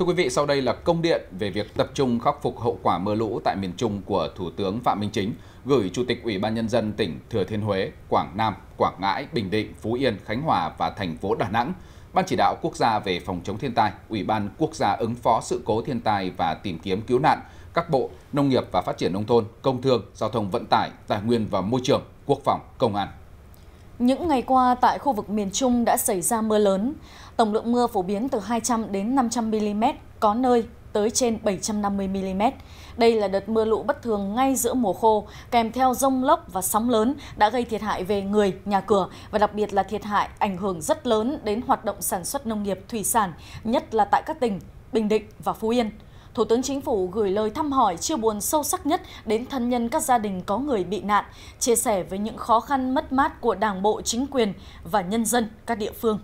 Thưa quý vị, sau đây là công điện về việc tập trung khắc phục hậu quả mưa lũ tại miền Trung của Thủ tướng Phạm Minh Chính gửi Chủ tịch Ủy ban Nhân dân tỉnh Thừa Thiên Huế, Quảng Nam, Quảng Ngãi, Bình Định, Phú Yên, Khánh Hòa và thành phố Đà Nẵng. Ban chỉ đạo quốc gia về phòng chống thiên tai, Ủy ban quốc gia ứng phó sự cố thiên tai và tìm kiếm cứu nạn, các bộ Nông nghiệp và Phát triển Nông thôn, Công thương, Giao thông Vận tải, Tài nguyên và Môi trường, Quốc phòng, Công an. Những ngày qua tại khu vực miền Trung đã xảy ra mưa lớn. Tổng lượng mưa phổ biến từ 200 đến 500 mm, có nơi tới trên 750 mm. Đây là đợt mưa lũ bất thường ngay giữa mùa khô, kèm theo rông lốc và sóng lớn đã gây thiệt hại về người, nhà cửa và đặc biệt là thiệt hại ảnh hưởng rất lớn đến hoạt động sản xuất nông nghiệp thủy sản, nhất là tại các tỉnh Bình Định và Phú Yên. Thủ tướng Chính phủ gửi lời thăm hỏi chia buồn sâu sắc nhất đến thân nhân các gia đình có người bị nạn, chia sẻ với những khó khăn mất mát của Đảng bộ, chính quyền và nhân dân các địa phương.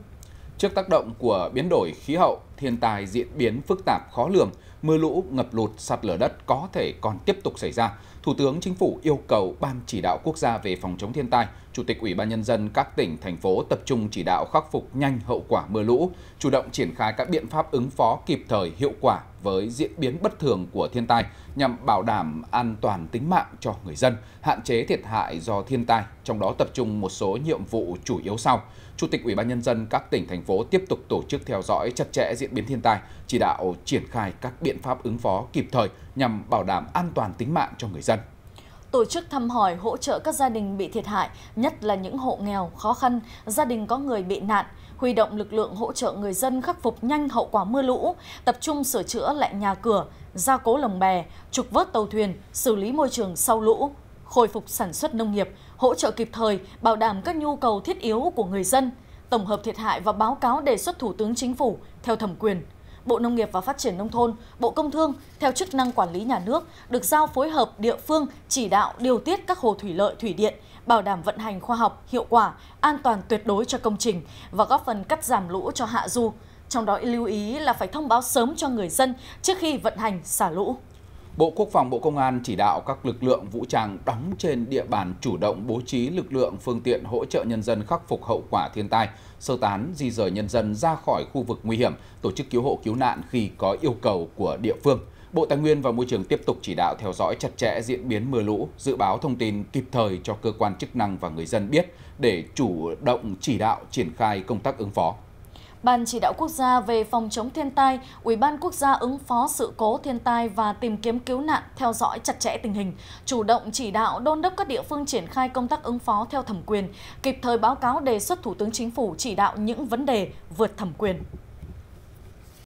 Trước tác động của biến đổi khí hậu, thiên tài diễn biến phức tạp khó lường, mưa lũ, ngập lụt, sạt lở đất có thể còn tiếp tục xảy ra. Thủ tướng Chính phủ yêu cầu Ban chỉ đạo quốc gia về phòng chống thiên tai, Chủ tịch Ủy ban nhân dân các tỉnh thành phố tập trung chỉ đạo khắc phục nhanh hậu quả mưa lũ, chủ động triển khai các biện pháp ứng phó kịp thời, hiệu quả với diễn biến bất thường của thiên tai nhằm bảo đảm an toàn tính mạng cho người dân, hạn chế thiệt hại do thiên tai, trong đó tập trung một số nhiệm vụ chủ yếu sau. Chủ tịch Ủy ban nhân dân các tỉnh thành phố tiếp tục tổ chức theo dõi chặt chẽ diễn biến thiên tai, chỉ đạo triển khai các biện biện pháp ứng phó kịp thời nhằm bảo đảm an toàn tính mạng cho người dân tổ chức thăm hỏi hỗ trợ các gia đình bị thiệt hại, nhất là những hộ nghèo, khó khăn, gia đình có người bị nạn, huy động lực lượng hỗ trợ người dân khắc phục nhanh hậu quả mưa lũ, tập trung sửa chữa lại nhà cửa, gia cố lồng bè, trục vớt tàu thuyền, xử lý môi trường sau lũ, khôi phục sản xuất nông nghiệp, hỗ trợ kịp thời, bảo đảm các nhu cầu thiết yếu của người dân, tổng hợp thiệt hại và báo cáo đề xuất Thủ tướng Chính phủ theo thẩm quyền Bộ Nông nghiệp và Phát triển Nông thôn, Bộ Công Thương theo chức năng quản lý nhà nước được giao phối hợp địa phương chỉ đạo điều tiết các hồ thủy lợi, thủy điện, bảo đảm vận hành khoa học, hiệu quả, an toàn tuyệt đối cho công trình và góp phần cắt giảm lũ cho hạ du. Trong đó lưu ý là phải thông báo sớm cho người dân trước khi vận hành xả lũ. Bộ Quốc phòng Bộ Công an chỉ đạo các lực lượng vũ trang đóng trên địa bàn chủ động bố trí lực lượng phương tiện hỗ trợ nhân dân khắc phục hậu quả thiên tai, sơ tán di rời nhân dân ra khỏi khu vực nguy hiểm, tổ chức cứu hộ cứu nạn khi có yêu cầu của địa phương. Bộ Tài nguyên và Môi trường tiếp tục chỉ đạo theo dõi chặt chẽ diễn biến mưa lũ, dự báo thông tin kịp thời cho cơ quan chức năng và người dân biết để chủ động chỉ đạo triển khai công tác ứng phó. Ban chỉ đạo quốc gia về phòng chống thiên tai, Ủy ban quốc gia ứng phó sự cố thiên tai và tìm kiếm cứu nạn theo dõi chặt chẽ tình hình, chủ động chỉ đạo đôn đốc các địa phương triển khai công tác ứng phó theo thẩm quyền, kịp thời báo cáo đề xuất Thủ tướng Chính phủ chỉ đạo những vấn đề vượt thẩm quyền.